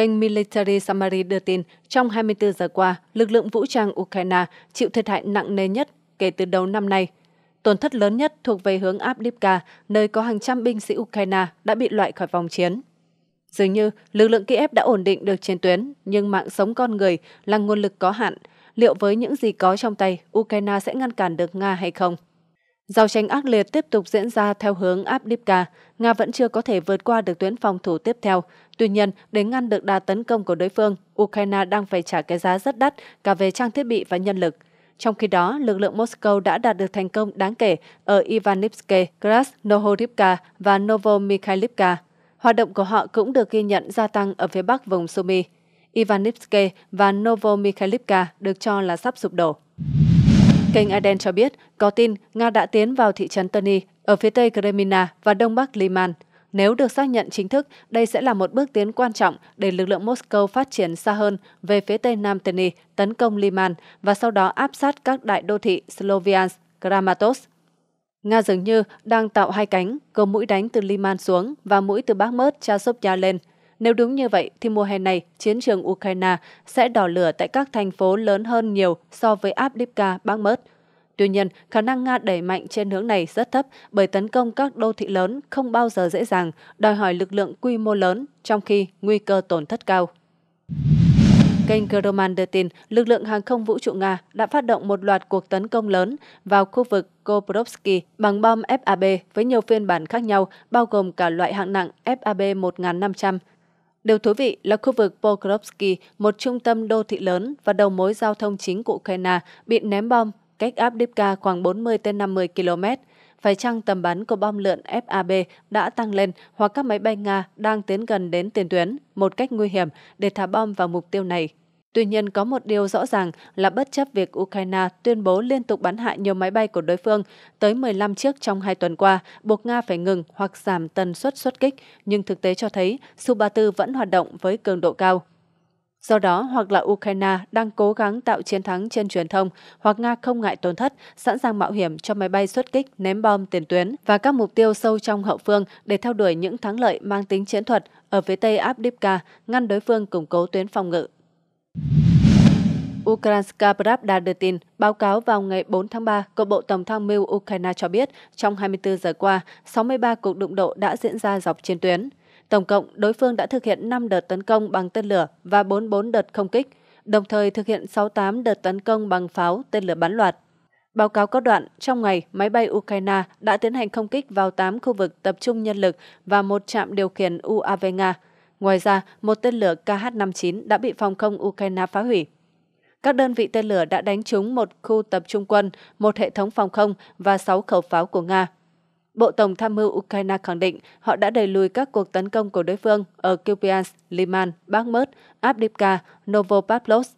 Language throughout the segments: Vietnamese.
Kênh Military Summary đưa tin, trong 24 giờ qua, lực lượng vũ trang Ukraine chịu thiệt hại nặng nề nhất kể từ đầu năm nay. Tổn thất lớn nhất thuộc về hướng Abdivka, nơi có hàng trăm binh sĩ Ukraine đã bị loại khỏi vòng chiến. Dường như, lực lượng Kiev đã ổn định được trên tuyến, nhưng mạng sống con người là nguồn lực có hạn. Liệu với những gì có trong tay, Ukraine sẽ ngăn cản được Nga hay không? Giao tranh ác liệt tiếp tục diễn ra theo hướng Abdivka, Nga vẫn chưa có thể vượt qua được tuyến phòng thủ tiếp theo, Tuy nhiên, để ngăn được đà tấn công của đối phương, Ukraine đang phải trả cái giá rất đắt cả về trang thiết bị và nhân lực. Trong khi đó, lực lượng Moscow đã đạt được thành công đáng kể ở Ivanivske, Krasnohorivka và Novomikhailivka. Hoạt động của họ cũng được ghi nhận gia tăng ở phía bắc vùng Sumy. Ivanivske và Novomikhailivka được cho là sắp sụp đổ. Kênh Aden cho biết, có tin Nga đã tiến vào thị trấn Tony ở phía tây Kremina và đông bắc Liman. Nếu được xác nhận chính thức, đây sẽ là một bước tiến quan trọng để lực lượng Moscow phát triển xa hơn về phía tây Nam Tây tấn công Liman và sau đó áp sát các đại đô thị Sloviansk, Kramatorsk. Nga dường như đang tạo hai cánh, có mũi đánh từ Liman xuống và mũi từ Bakhmut Chasovya lên. Nếu đúng như vậy, thì mùa hè này, chiến trường Ukraine sẽ đỏ lửa tại các thành phố lớn hơn nhiều so với Abdivka, Bakhmut. Tuy nhiên, khả năng Nga đẩy mạnh trên hướng này rất thấp bởi tấn công các đô thị lớn không bao giờ dễ dàng, đòi hỏi lực lượng quy mô lớn, trong khi nguy cơ tổn thất cao. Kênh Kroman đưa tin, lực lượng hàng không vũ trụ Nga đã phát động một loạt cuộc tấn công lớn vào khu vực Koprovsky bằng bom FAB với nhiều phiên bản khác nhau, bao gồm cả loại hạng nặng FAB 1500. Điều thú vị là khu vực Pokrovsky, một trung tâm đô thị lớn và đầu mối giao thông chính của Ukraine, bị ném bom cách Abdibka khoảng 40 50 km. Phải chăng tầm bắn của bom lượn FAB đã tăng lên hoặc các máy bay Nga đang tiến gần đến tiền tuyến một cách nguy hiểm để thả bom vào mục tiêu này? Tuy nhiên, có một điều rõ ràng là bất chấp việc Ukraine tuyên bố liên tục bắn hạ nhiều máy bay của đối phương, tới 15 chiếc trong hai tuần qua, buộc Nga phải ngừng hoặc giảm tần suất xuất kích, nhưng thực tế cho thấy Su-34 vẫn hoạt động với cường độ cao. Do đó, hoặc là Ukraine đang cố gắng tạo chiến thắng trên truyền thông, hoặc Nga không ngại tổn thất, sẵn sàng mạo hiểm cho máy bay xuất kích, ném bom tiền tuyến và các mục tiêu sâu trong hậu phương để theo đuổi những thắng lợi mang tính chiến thuật ở phía tây Abdivka, ngăn đối phương củng cố tuyến phòng ngự. Ukrainska Pravda đưa tin, báo cáo vào ngày 4 tháng 3, của Bộ Tổng tham mưu Ukraine cho biết trong 24 giờ qua, 63 cuộc đụng độ đã diễn ra dọc trên tuyến. Tổng cộng, đối phương đã thực hiện 5 đợt tấn công bằng tên lửa và 44 đợt không kích, đồng thời thực hiện 68 đợt tấn công bằng pháo tên lửa bắn loạt. Báo cáo có đoạn, trong ngày, máy bay Ukraine đã tiến hành không kích vào 8 khu vực tập trung nhân lực và một trạm điều khiển UAV Nga. Ngoài ra, một tên lửa KH-59 đã bị phòng không Ukraine phá hủy. Các đơn vị tên lửa đã đánh trúng một khu tập trung quân, một hệ thống phòng không và 6 khẩu pháo của Nga. Bộ Tổng tham mưu Ukraine khẳng định họ đã đẩy lùi các cuộc tấn công của đối phương ở Kupiansk, Liman, Bakhmut, Avdiivka, Novopavlovsk.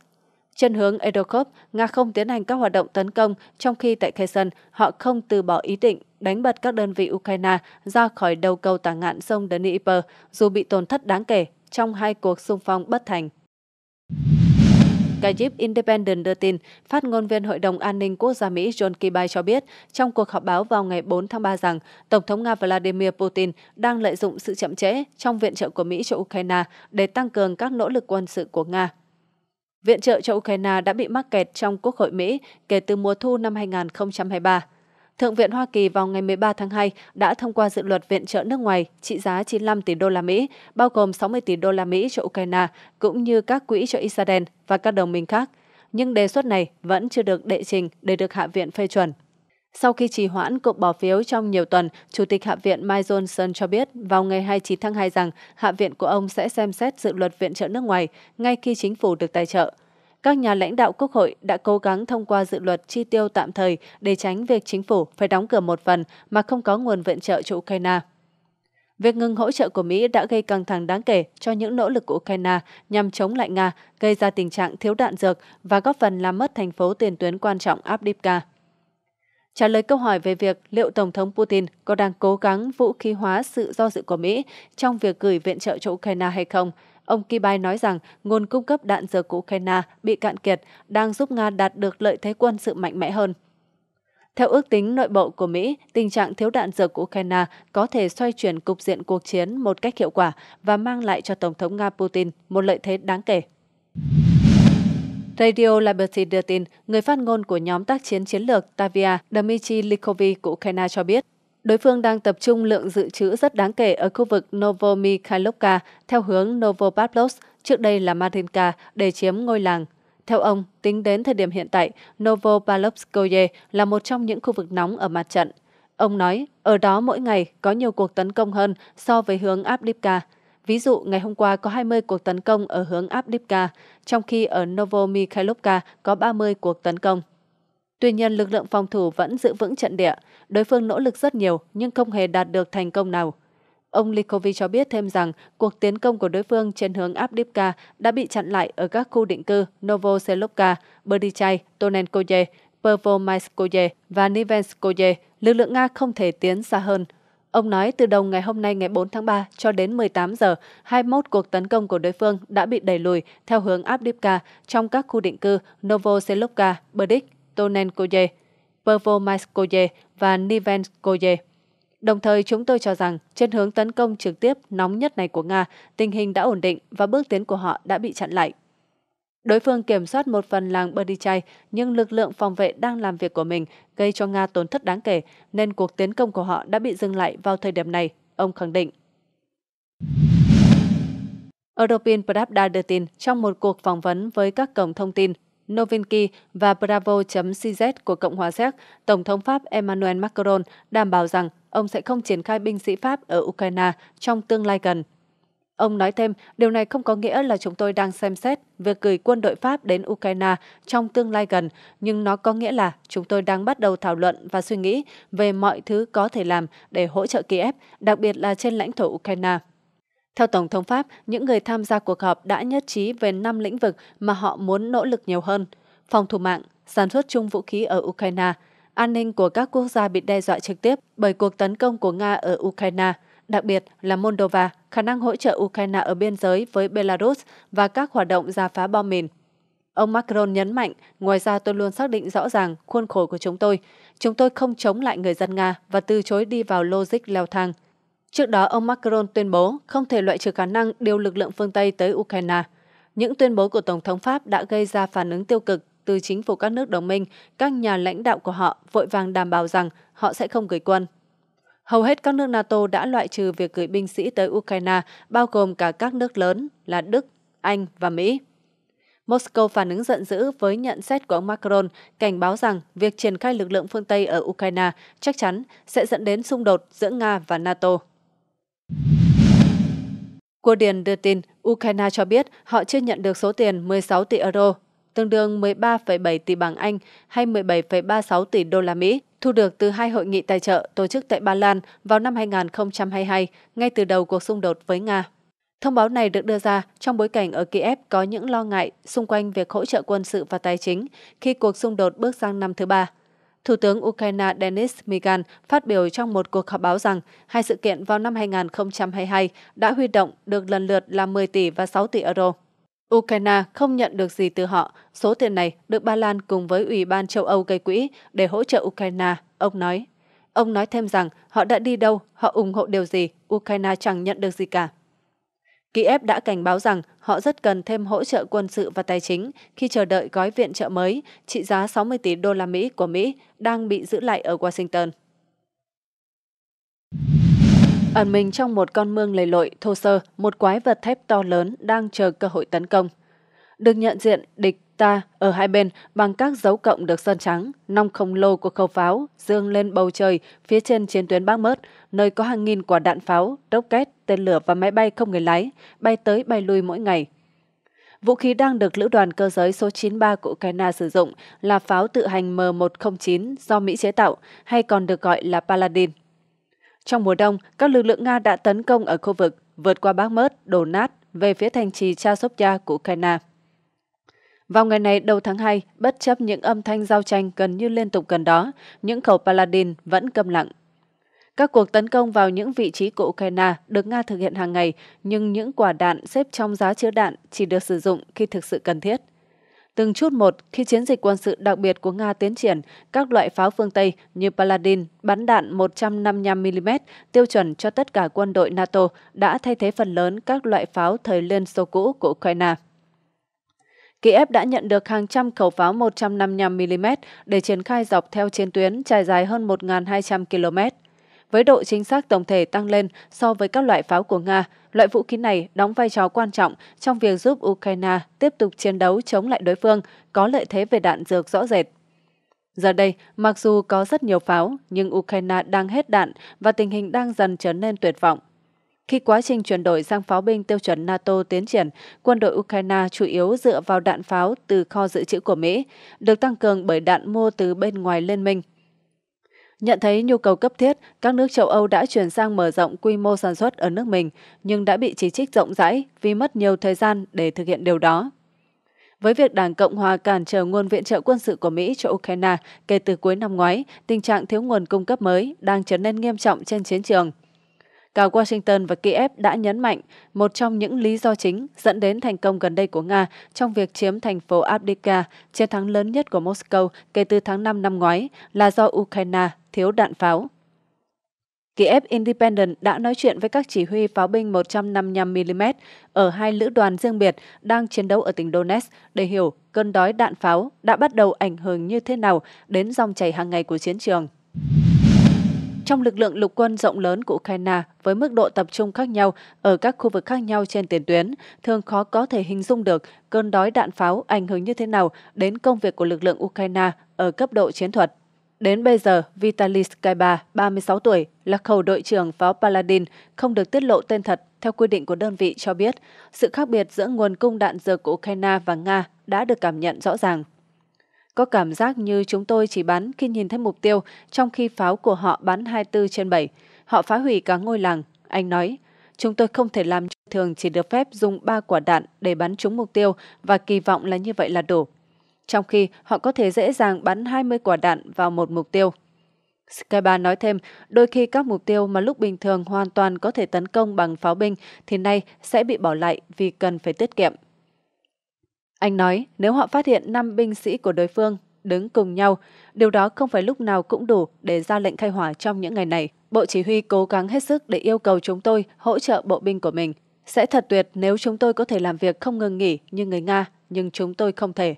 Trên hướng Edokov, Nga không tiến hành các hoạt động tấn công, trong khi tại Kherson họ không từ bỏ ý định đánh bật các đơn vị Ukraine ra khỏi đầu cầu tả ngạn sông Dnieper dù bị tổn thất đáng kể trong hai cuộc xung phong bất thành. Gajib Independent đưa tin, phát ngôn viên Hội đồng An ninh Quốc gia Mỹ John Kirby cho biết trong cuộc họp báo vào ngày 4 tháng 3 rằng Tổng thống Nga Vladimir Putin đang lợi dụng sự chậm trễ trong viện trợ của Mỹ cho Ukraine để tăng cường các nỗ lực quân sự của Nga. Viện trợ cho Ukraine đã bị mắc kẹt trong Quốc hội Mỹ kể từ mùa thu năm 2023. Thượng viện Hoa Kỳ vào ngày 13 tháng 2 đã thông qua dự luật viện trợ nước ngoài trị giá 95 tỷ đô la Mỹ, bao gồm 60 tỷ đô la Mỹ cho Ukraine cũng như các quỹ cho Israel và các đồng minh khác. Nhưng đề xuất này vẫn chưa được đệ trình để được Hạ viện phê chuẩn. Sau khi trì hoãn cuộc bỏ phiếu trong nhiều tuần, Chủ tịch Hạ viện Mike Johnson cho biết vào ngày 29 tháng 2 rằng Hạ viện của ông sẽ xem xét dự luật viện trợ nước ngoài ngay khi chính phủ được tài trợ các nhà lãnh đạo Quốc hội đã cố gắng thông qua dự luật chi tiêu tạm thời để tránh việc chính phủ phải đóng cửa một phần mà không có nguồn viện trợ cho Ukraine. Việc ngừng hỗ trợ của Mỹ đã gây căng thẳng đáng kể cho những nỗ lực của Ukraine nhằm chống lại Nga, gây ra tình trạng thiếu đạn dược và góp phần làm mất thành phố tiền tuyến quan trọng Abdivka. Trả lời câu hỏi về việc liệu Tổng thống Putin có đang cố gắng vũ khí hóa sự do dự của Mỹ trong việc gửi viện trợ cho Ukraine hay không, Ông Kibai nói rằng nguồn cung cấp đạn dược của Ukraine bị cạn kiệt đang giúp Nga đạt được lợi thế quân sự mạnh mẽ hơn. Theo ước tính nội bộ của Mỹ, tình trạng thiếu đạn dược của Ukraine có thể xoay chuyển cục diện cuộc chiến một cách hiệu quả và mang lại cho Tổng thống Nga Putin một lợi thế đáng kể. Radio Liberty đưa tin, người phát ngôn của nhóm tác chiến chiến lược Tavia Dmitry Likovi của Ukraine cho biết, Đối phương đang tập trung lượng dự trữ rất đáng kể ở khu vực Novomikhailovka theo hướng Novopavlovsk, trước đây là Martinka để chiếm ngôi làng. Theo ông, tính đến thời điểm hiện tại, Novopavlovskoye là một trong những khu vực nóng ở mặt trận. Ông nói, ở đó mỗi ngày có nhiều cuộc tấn công hơn so với hướng Abdivka. Ví dụ, ngày hôm qua có 20 cuộc tấn công ở hướng Abdivka, trong khi ở Novomikhailovka có 30 cuộc tấn công. Tuy nhiên, lực lượng phòng thủ vẫn giữ vững trận địa. Đối phương nỗ lực rất nhiều nhưng không hề đạt được thành công nào. Ông Likovi cho biết thêm rằng cuộc tiến công của đối phương trên hướng Abdivka đã bị chặn lại ở các khu định cư Novoselovka, Berdychay, Tonenkoye, Pervomayskoye và Nivenskoye. Lực lượng Nga không thể tiến xa hơn. Ông nói từ đầu ngày hôm nay ngày 4 tháng 3 cho đến 18 giờ, 21 cuộc tấn công của đối phương đã bị đẩy lùi theo hướng Abdivka trong các khu định cư Novoselovka, Berdych. Tonenkoye, Pervomaiskoye và Nivenskoye. Đồng thời, chúng tôi cho rằng trên hướng tấn công trực tiếp nóng nhất này của Nga, tình hình đã ổn định và bước tiến của họ đã bị chặn lại. Đối phương kiểm soát một phần làng Berdichai, nhưng lực lượng phòng vệ đang làm việc của mình gây cho Nga tổn thất đáng kể, nên cuộc tiến công của họ đã bị dừng lại vào thời điểm này, ông khẳng định. Europin Pravda đưa tin trong một cuộc phỏng vấn với các cổng thông tin Novinky và Bravo.cz của Cộng hòa Séc, Tổng thống Pháp Emmanuel Macron đảm bảo rằng ông sẽ không triển khai binh sĩ Pháp ở Ukraine trong tương lai gần. Ông nói thêm, điều này không có nghĩa là chúng tôi đang xem xét việc gửi quân đội Pháp đến Ukraine trong tương lai gần, nhưng nó có nghĩa là chúng tôi đang bắt đầu thảo luận và suy nghĩ về mọi thứ có thể làm để hỗ trợ Kiev, đặc biệt là trên lãnh thổ Ukraine. Theo Tổng thống Pháp, những người tham gia cuộc họp đã nhất trí về 5 lĩnh vực mà họ muốn nỗ lực nhiều hơn. Phòng thủ mạng, sản xuất chung vũ khí ở Ukraine, an ninh của các quốc gia bị đe dọa trực tiếp bởi cuộc tấn công của Nga ở Ukraine, đặc biệt là Moldova, khả năng hỗ trợ Ukraine ở biên giới với Belarus và các hoạt động giả phá bom mìn. Ông Macron nhấn mạnh, ngoài ra tôi luôn xác định rõ ràng khuôn khổ của chúng tôi. Chúng tôi không chống lại người dân Nga và từ chối đi vào logic leo thang. Trước đó, ông Macron tuyên bố không thể loại trừ khả năng điều lực lượng phương Tây tới Ukraine. Những tuyên bố của Tổng thống Pháp đã gây ra phản ứng tiêu cực từ chính phủ các nước đồng minh, các nhà lãnh đạo của họ vội vàng đảm bảo rằng họ sẽ không gửi quân. Hầu hết các nước NATO đã loại trừ việc gửi binh sĩ tới Ukraine, bao gồm cả các nước lớn là Đức, Anh và Mỹ. Moscow phản ứng giận dữ với nhận xét của ông Macron, cảnh báo rằng việc triển khai lực lượng phương Tây ở Ukraine chắc chắn sẽ dẫn đến xung đột giữa Nga và NATO. Guardian đưa tin Ukraine cho biết họ chưa nhận được số tiền 16 tỷ euro, tương đương 13,7 tỷ bảng Anh hay 17,36 tỷ đô la Mỹ, thu được từ hai hội nghị tài trợ tổ chức tại Ba Lan vào năm 2022, ngay từ đầu cuộc xung đột với Nga. Thông báo này được đưa ra trong bối cảnh ở Kiev có những lo ngại xung quanh việc hỗ trợ quân sự và tài chính khi cuộc xung đột bước sang năm thứ ba. Thủ tướng Ukraine Denis Migan phát biểu trong một cuộc họp báo rằng hai sự kiện vào năm 2022 đã huy động được lần lượt là 10 tỷ và 6 tỷ euro. Ukraine không nhận được gì từ họ. Số tiền này được Ba Lan cùng với Ủy ban châu Âu gây quỹ để hỗ trợ Ukraine, ông nói. Ông nói thêm rằng họ đã đi đâu, họ ủng hộ điều gì, Ukraine chẳng nhận được gì cả. Kiev đã cảnh báo rằng họ rất cần thêm hỗ trợ quân sự và tài chính khi chờ đợi gói viện trợ mới trị giá 60 tỷ đô la Mỹ của Mỹ đang bị giữ lại ở Washington. Ẩn mình trong một con mương lầy lội, thô sơ, một quái vật thép to lớn đang chờ cơ hội tấn công. Được nhận diện, địch ta ở hai bên bằng các dấu cộng được sơn trắng, nòng khổng lồ của khẩu pháo dương lên bầu trời phía trên chiến tuyến Bác Mớt, nơi có hàng nghìn quả đạn pháo, rocket, tên lửa và máy bay không người lái, bay tới bay lui mỗi ngày. Vũ khí đang được lữ đoàn cơ giới số 93 của Ukraine sử dụng là pháo tự hành M109 do Mỹ chế tạo, hay còn được gọi là Paladin. Trong mùa đông, các lực lượng Nga đã tấn công ở khu vực, vượt qua Bác Mớt, đổ nát về phía thành trì Chasovya của Ukraine. Vào ngày này đầu tháng 2, bất chấp những âm thanh giao tranh gần như liên tục gần đó, những khẩu Paladin vẫn câm lặng. Các cuộc tấn công vào những vị trí của Ukraine được Nga thực hiện hàng ngày, nhưng những quả đạn xếp trong giá chứa đạn chỉ được sử dụng khi thực sự cần thiết. Từng chút một, khi chiến dịch quân sự đặc biệt của Nga tiến triển, các loại pháo phương Tây như Paladin bắn đạn 155mm tiêu chuẩn cho tất cả quân đội NATO đã thay thế phần lớn các loại pháo thời Liên Xô cũ của Ukraine. Kiev đã nhận được hàng trăm khẩu pháo 155mm để triển khai dọc theo chiến tuyến trải dài hơn 1.200 km. Với độ chính xác tổng thể tăng lên so với các loại pháo của Nga, loại vũ khí này đóng vai trò quan trọng trong việc giúp Ukraine tiếp tục chiến đấu chống lại đối phương, có lợi thế về đạn dược rõ rệt. Giờ đây, mặc dù có rất nhiều pháo, nhưng Ukraine đang hết đạn và tình hình đang dần trở nên tuyệt vọng. Khi quá trình chuyển đổi sang pháo binh tiêu chuẩn NATO tiến triển, quân đội Ukraine chủ yếu dựa vào đạn pháo từ kho dự trữ của Mỹ, được tăng cường bởi đạn mua từ bên ngoài liên minh. Nhận thấy nhu cầu cấp thiết, các nước châu Âu đã chuyển sang mở rộng quy mô sản xuất ở nước mình, nhưng đã bị chỉ trích rộng rãi vì mất nhiều thời gian để thực hiện điều đó. Với việc Đảng Cộng Hòa cản trở nguồn viện trợ quân sự của Mỹ cho Ukraine kể từ cuối năm ngoái, tình trạng thiếu nguồn cung cấp mới đang trở nên nghiêm trọng trên chiến trường cả Washington và Kiev đã nhấn mạnh một trong những lý do chính dẫn đến thành công gần đây của Nga trong việc chiếm thành phố Abdika, chiến thắng lớn nhất của Moscow kể từ tháng 5 năm ngoái, là do Ukraine thiếu đạn pháo. Kiev Independent đã nói chuyện với các chỉ huy pháo binh 155mm ở hai lữ đoàn riêng biệt đang chiến đấu ở tỉnh Donetsk để hiểu cơn đói đạn pháo đã bắt đầu ảnh hưởng như thế nào đến dòng chảy hàng ngày của chiến trường trong lực lượng lục quân rộng lớn của Ukraine với mức độ tập trung khác nhau ở các khu vực khác nhau trên tiền tuyến, thường khó có thể hình dung được cơn đói đạn pháo ảnh hưởng như thế nào đến công việc của lực lượng Ukraine ở cấp độ chiến thuật. Đến bây giờ, Vitaly Skyba, 36 tuổi, là khẩu đội trưởng pháo Paladin, không được tiết lộ tên thật theo quy định của đơn vị cho biết. Sự khác biệt giữa nguồn cung đạn dược của Ukraine và Nga đã được cảm nhận rõ ràng. Có cảm giác như chúng tôi chỉ bắn khi nhìn thấy mục tiêu, trong khi pháo của họ bắn 24 trên 7. Họ phá hủy cả ngôi làng. Anh nói, chúng tôi không thể làm thường chỉ được phép dùng 3 quả đạn để bắn trúng mục tiêu và kỳ vọng là như vậy là đủ. Trong khi họ có thể dễ dàng bắn 20 quả đạn vào một mục tiêu. Skyba nói thêm, đôi khi các mục tiêu mà lúc bình thường hoàn toàn có thể tấn công bằng pháo binh thì nay sẽ bị bỏ lại vì cần phải tiết kiệm. Anh nói nếu họ phát hiện 5 binh sĩ của đối phương đứng cùng nhau, điều đó không phải lúc nào cũng đủ để ra lệnh khai hỏa trong những ngày này. Bộ chỉ huy cố gắng hết sức để yêu cầu chúng tôi hỗ trợ bộ binh của mình. Sẽ thật tuyệt nếu chúng tôi có thể làm việc không ngừng nghỉ như người Nga, nhưng chúng tôi không thể.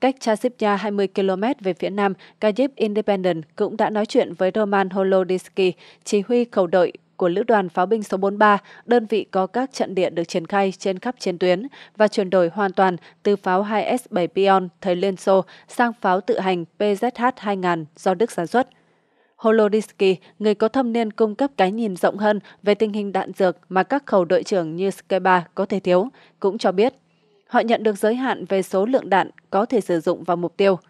Cách Chasipya 20 km về phía nam, Kyiv Independent cũng đã nói chuyện với Roman Holodisky, chỉ huy khẩu đội của Lữ đoàn Pháo binh số 43, đơn vị có các trận địa được triển khai trên khắp chiến tuyến và chuyển đổi hoàn toàn từ pháo 2S-7 Pion thời Liên Xô sang pháo tự hành PZH-2000 do Đức sản xuất. Holodisky, người có thâm niên cung cấp cái nhìn rộng hơn về tình hình đạn dược mà các khẩu đội trưởng như Skeba có thể thiếu, cũng cho biết. Họ nhận được giới hạn về số lượng đạn có thể sử dụng vào mục tiêu –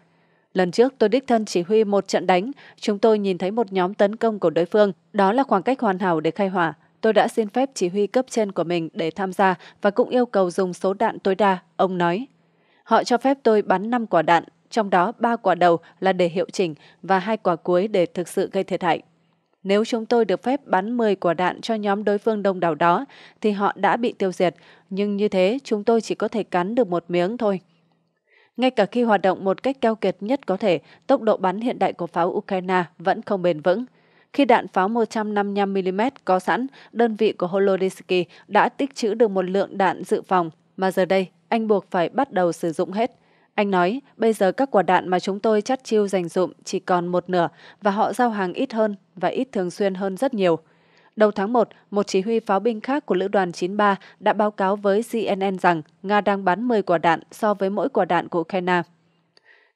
Lần trước tôi đích thân chỉ huy một trận đánh, chúng tôi nhìn thấy một nhóm tấn công của đối phương. Đó là khoảng cách hoàn hảo để khai hỏa. Tôi đã xin phép chỉ huy cấp trên của mình để tham gia và cũng yêu cầu dùng số đạn tối đa, ông nói. Họ cho phép tôi bắn 5 quả đạn, trong đó 3 quả đầu là để hiệu chỉnh và 2 quả cuối để thực sự gây thiệt hại. Nếu chúng tôi được phép bắn 10 quả đạn cho nhóm đối phương đông đảo đó, thì họ đã bị tiêu diệt, nhưng như thế chúng tôi chỉ có thể cắn được một miếng thôi. Ngay cả khi hoạt động một cách keo kiệt nhất có thể, tốc độ bắn hiện đại của pháo Ukraine vẫn không bền vững. Khi đạn pháo 155mm có sẵn, đơn vị của Holodisky đã tích trữ được một lượng đạn dự phòng, mà giờ đây anh buộc phải bắt đầu sử dụng hết. Anh nói, bây giờ các quả đạn mà chúng tôi chắt chiêu dành dụm chỉ còn một nửa và họ giao hàng ít hơn và ít thường xuyên hơn rất nhiều. Đầu tháng 1, một chỉ huy pháo binh khác của Lữ đoàn 93 đã báo cáo với CNN rằng Nga đang bắn 10 quả đạn so với mỗi quả đạn của Ukraine.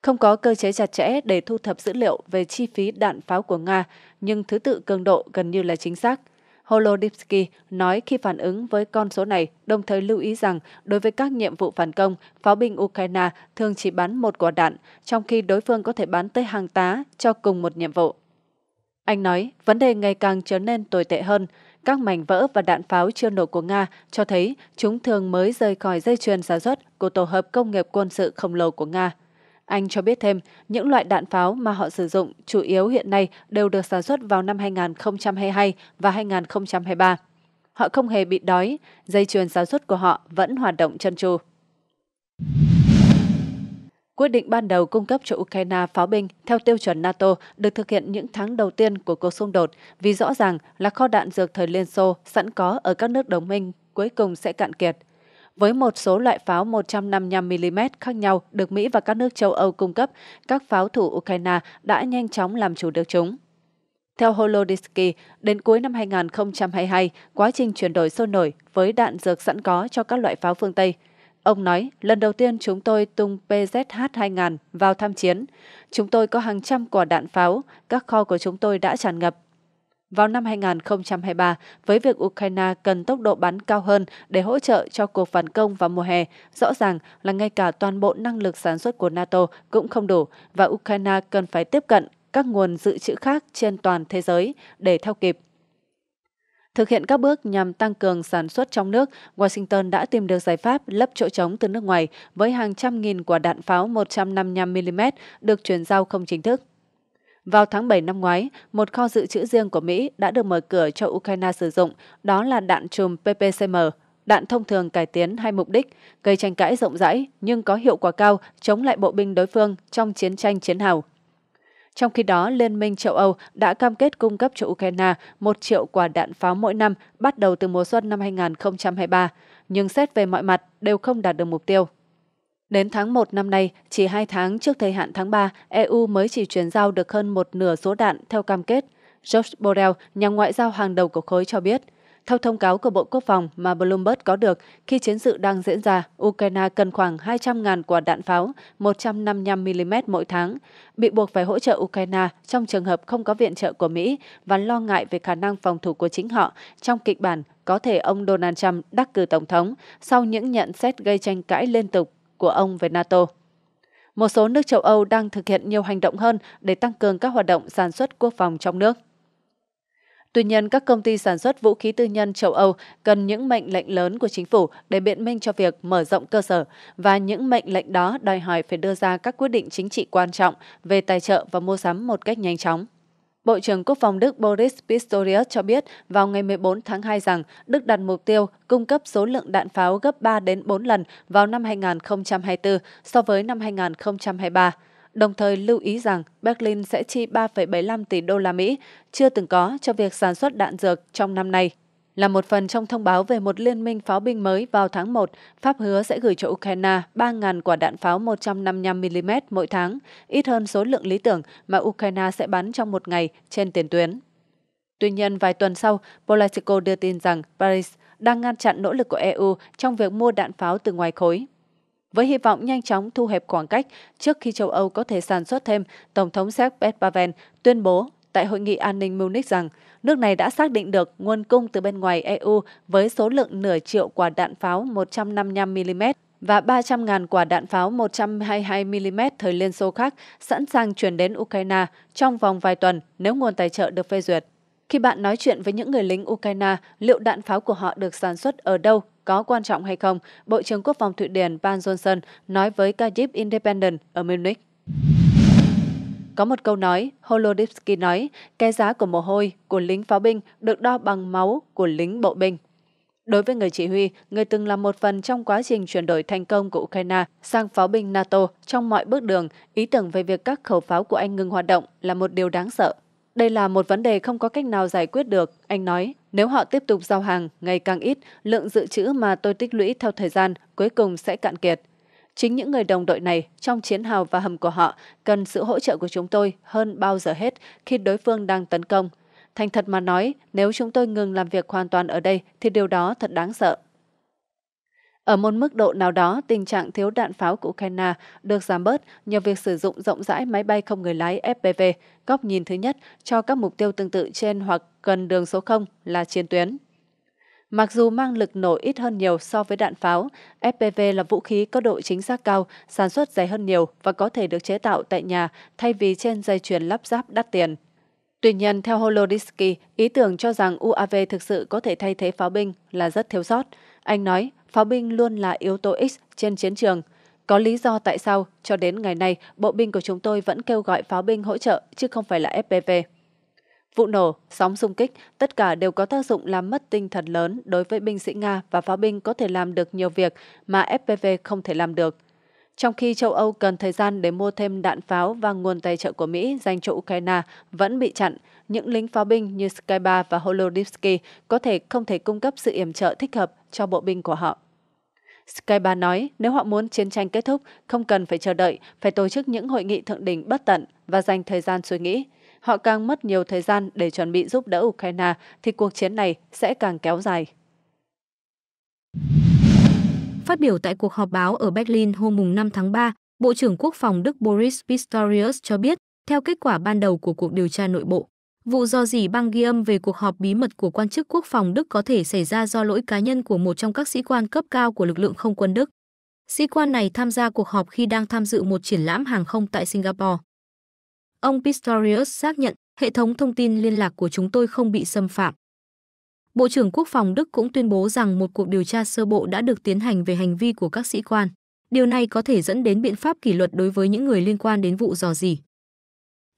Không có cơ chế chặt chẽ để thu thập dữ liệu về chi phí đạn pháo của Nga, nhưng thứ tự cường độ gần như là chính xác. Holodipsky nói khi phản ứng với con số này, đồng thời lưu ý rằng đối với các nhiệm vụ phản công, pháo binh Ukraine thường chỉ bắn một quả đạn, trong khi đối phương có thể bắn tới hàng tá cho cùng một nhiệm vụ. Anh nói, vấn đề ngày càng trở nên tồi tệ hơn. Các mảnh vỡ và đạn pháo chưa nổ của Nga cho thấy chúng thường mới rời khỏi dây chuyền sản xuất của tổ hợp công nghiệp quân sự khổng lồ của Nga. Anh cho biết thêm, những loại đạn pháo mà họ sử dụng chủ yếu hiện nay đều được sản xuất vào năm 2022 và 2023. Họ không hề bị đói, dây chuyền sản xuất của họ vẫn hoạt động chân tru. Quyết định ban đầu cung cấp cho Ukraine pháo binh theo tiêu chuẩn NATO được thực hiện những tháng đầu tiên của cuộc xung đột vì rõ ràng là kho đạn dược thời Liên Xô sẵn có ở các nước đồng minh cuối cùng sẽ cạn kiệt. Với một số loại pháo 155mm khác nhau được Mỹ và các nước châu Âu cung cấp, các pháo thủ Ukraine đã nhanh chóng làm chủ được chúng. Theo Holodisky, đến cuối năm 2022, quá trình chuyển đổi sôi nổi với đạn dược sẵn có cho các loại pháo phương Tây – Ông nói, lần đầu tiên chúng tôi tung PZH-2000 vào tham chiến. Chúng tôi có hàng trăm quả đạn pháo, các kho của chúng tôi đã tràn ngập. Vào năm 2023, với việc Ukraine cần tốc độ bắn cao hơn để hỗ trợ cho cuộc phản công vào mùa hè, rõ ràng là ngay cả toàn bộ năng lực sản xuất của NATO cũng không đủ và Ukraine cần phải tiếp cận các nguồn dự trữ khác trên toàn thế giới để theo kịp. Thực hiện các bước nhằm tăng cường sản xuất trong nước, Washington đã tìm được giải pháp lấp chỗ trống từ nước ngoài với hàng trăm nghìn quả đạn pháo 155mm được chuyển giao không chính thức. Vào tháng 7 năm ngoái, một kho dự trữ riêng của Mỹ đã được mở cửa cho Ukraine sử dụng, đó là đạn chùm PPCM, đạn thông thường cải tiến hai mục đích, gây tranh cãi rộng rãi nhưng có hiệu quả cao chống lại bộ binh đối phương trong chiến tranh chiến hào. Trong khi đó, Liên minh châu Âu đã cam kết cung cấp cho Ukraine 1 triệu quả đạn pháo mỗi năm bắt đầu từ mùa xuân năm 2023, nhưng xét về mọi mặt đều không đạt được mục tiêu. Đến tháng 1 năm nay, chỉ 2 tháng trước thời hạn tháng 3, EU mới chỉ chuyển giao được hơn một nửa số đạn theo cam kết. George Borrell, nhà ngoại giao hàng đầu của khối cho biết, theo thông cáo của Bộ Quốc phòng mà Bloomberg có được, khi chiến sự đang diễn ra, Ukraine cần khoảng 200.000 quả đạn pháo 155mm mỗi tháng, bị buộc phải hỗ trợ Ukraine trong trường hợp không có viện trợ của Mỹ và lo ngại về khả năng phòng thủ của chính họ trong kịch bản có thể ông Donald Trump đắc cử Tổng thống sau những nhận xét gây tranh cãi liên tục của ông về NATO một số nước châu Âu đang thực hiện nhiều hành động hơn để tăng cường các hoạt động sản xuất quốc phòng trong nước. Tuy nhiên, các công ty sản xuất vũ khí tư nhân châu Âu cần những mệnh lệnh lớn của chính phủ để biện minh cho việc mở rộng cơ sở và những mệnh lệnh đó đòi hỏi phải đưa ra các quyết định chính trị quan trọng về tài trợ và mua sắm một cách nhanh chóng. Bộ trưởng Quốc phòng Đức Boris Pistorius cho biết vào ngày 14 tháng 2 rằng Đức đặt mục tiêu cung cấp số lượng đạn pháo gấp 3 đến 4 lần vào năm 2024 so với năm 2023 đồng thời lưu ý rằng Berlin sẽ chi 3,75 tỷ đô la Mỹ chưa từng có cho việc sản xuất đạn dược trong năm nay. Là một phần trong thông báo về một liên minh pháo binh mới vào tháng 1, Pháp hứa sẽ gửi cho Ukraine 3.000 quả đạn pháo 155mm mỗi tháng, ít hơn số lượng lý tưởng mà Ukraine sẽ bắn trong một ngày trên tiền tuyến. Tuy nhiên, vài tuần sau, Politico đưa tin rằng Paris đang ngăn chặn nỗ lực của EU trong việc mua đạn pháo từ ngoài khối. Với hy vọng nhanh chóng thu hẹp khoảng cách trước khi châu Âu có thể sản xuất thêm, Tổng thống Séc pavel tuyên bố tại Hội nghị An ninh Munich rằng nước này đã xác định được nguồn cung từ bên ngoài EU với số lượng nửa triệu quả đạn pháo 155mm và 300.000 quả đạn pháo 122mm thời Liên Xô khác sẵn sàng chuyển đến Ukraine trong vòng vài tuần nếu nguồn tài trợ được phê duyệt. Khi bạn nói chuyện với những người lính Ukraine, liệu đạn pháo của họ được sản xuất ở đâu có quan trọng hay không, Bộ trưởng Quốc phòng Thụy Điển Pan Johnson nói với Kajip Independent ở Munich. Có một câu nói, Holodipsky nói, cái giá của mồ hôi của lính pháo binh được đo bằng máu của lính bộ binh. Đối với người chỉ huy, người từng là một phần trong quá trình chuyển đổi thành công của Ukraine sang pháo binh NATO trong mọi bước đường, ý tưởng về việc các khẩu pháo của anh ngừng hoạt động là một điều đáng sợ. Đây là một vấn đề không có cách nào giải quyết được, anh nói. Nếu họ tiếp tục giao hàng ngày càng ít, lượng dự trữ mà tôi tích lũy theo thời gian cuối cùng sẽ cạn kiệt. Chính những người đồng đội này trong chiến hào và hầm của họ cần sự hỗ trợ của chúng tôi hơn bao giờ hết khi đối phương đang tấn công. Thành thật mà nói, nếu chúng tôi ngừng làm việc hoàn toàn ở đây thì điều đó thật đáng sợ. Ở một mức độ nào đó, tình trạng thiếu đạn pháo của Ukraine được giảm bớt nhờ việc sử dụng rộng rãi máy bay không người lái FPV, góc nhìn thứ nhất cho các mục tiêu tương tự trên hoặc gần đường số 0 là chiến tuyến. Mặc dù mang lực nổ ít hơn nhiều so với đạn pháo, FPV là vũ khí có độ chính xác cao, sản xuất rẻ hơn nhiều và có thể được chế tạo tại nhà thay vì trên dây chuyền lắp ráp đắt tiền. Tuy nhiên, theo Holodisky, ý tưởng cho rằng UAV thực sự có thể thay thế pháo binh là rất thiếu sót. Anh nói, pháo binh luôn là yếu tố X trên chiến trường. Có lý do tại sao cho đến ngày nay bộ binh của chúng tôi vẫn kêu gọi pháo binh hỗ trợ chứ không phải là FPV. Vụ nổ, sóng xung kích, tất cả đều có tác dụng làm mất tinh thần lớn đối với binh sĩ Nga và pháo binh có thể làm được nhiều việc mà FPV không thể làm được. Trong khi châu Âu cần thời gian để mua thêm đạn pháo và nguồn tài trợ của Mỹ dành cho Ukraine vẫn bị chặn, những lính pháo binh như Skyba và Holodivsky có thể không thể cung cấp sự yểm trợ thích hợp cho bộ binh của họ. Skyba nói nếu họ muốn chiến tranh kết thúc, không cần phải chờ đợi, phải tổ chức những hội nghị thượng đỉnh bất tận và dành thời gian suy nghĩ. Họ càng mất nhiều thời gian để chuẩn bị giúp đỡ Ukraine thì cuộc chiến này sẽ càng kéo dài. Phát biểu tại cuộc họp báo ở Berlin hôm 5 tháng 3, Bộ trưởng Quốc phòng Đức Boris Pistorius cho biết, theo kết quả ban đầu của cuộc điều tra nội bộ, Vụ do dỉ băng ghi âm về cuộc họp bí mật của quan chức quốc phòng Đức có thể xảy ra do lỗi cá nhân của một trong các sĩ quan cấp cao của lực lượng không quân Đức. Sĩ quan này tham gia cuộc họp khi đang tham dự một triển lãm hàng không tại Singapore. Ông Pistorius xác nhận hệ thống thông tin liên lạc của chúng tôi không bị xâm phạm. Bộ trưởng Quốc phòng Đức cũng tuyên bố rằng một cuộc điều tra sơ bộ đã được tiến hành về hành vi của các sĩ quan. Điều này có thể dẫn đến biện pháp kỷ luật đối với những người liên quan đến vụ dò dỉ.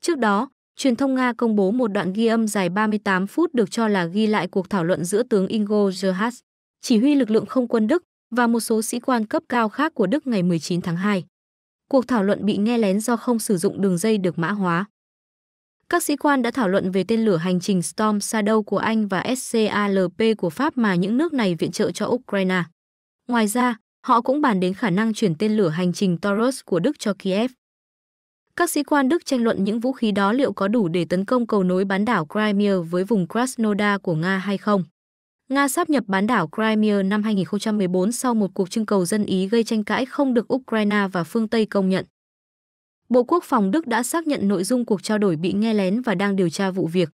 Trước đó, Truyền thông Nga công bố một đoạn ghi âm dài 38 phút được cho là ghi lại cuộc thảo luận giữa tướng Ingo Gerhard, chỉ huy lực lượng không quân Đức và một số sĩ quan cấp cao khác của Đức ngày 19 tháng 2. Cuộc thảo luận bị nghe lén do không sử dụng đường dây được mã hóa. Các sĩ quan đã thảo luận về tên lửa hành trình Storm Shadow của Anh và SCALP của Pháp mà những nước này viện trợ cho Ukraine. Ngoài ra, họ cũng bàn đến khả năng chuyển tên lửa hành trình Taurus của Đức cho Kiev. Các sĩ quan Đức tranh luận những vũ khí đó liệu có đủ để tấn công cầu nối bán đảo Crimea với vùng Krasnodar của Nga hay không. Nga sáp nhập bán đảo Crimea năm 2014 sau một cuộc trưng cầu dân Ý gây tranh cãi không được Ukraine và phương Tây công nhận. Bộ Quốc phòng Đức đã xác nhận nội dung cuộc trao đổi bị nghe lén và đang điều tra vụ việc.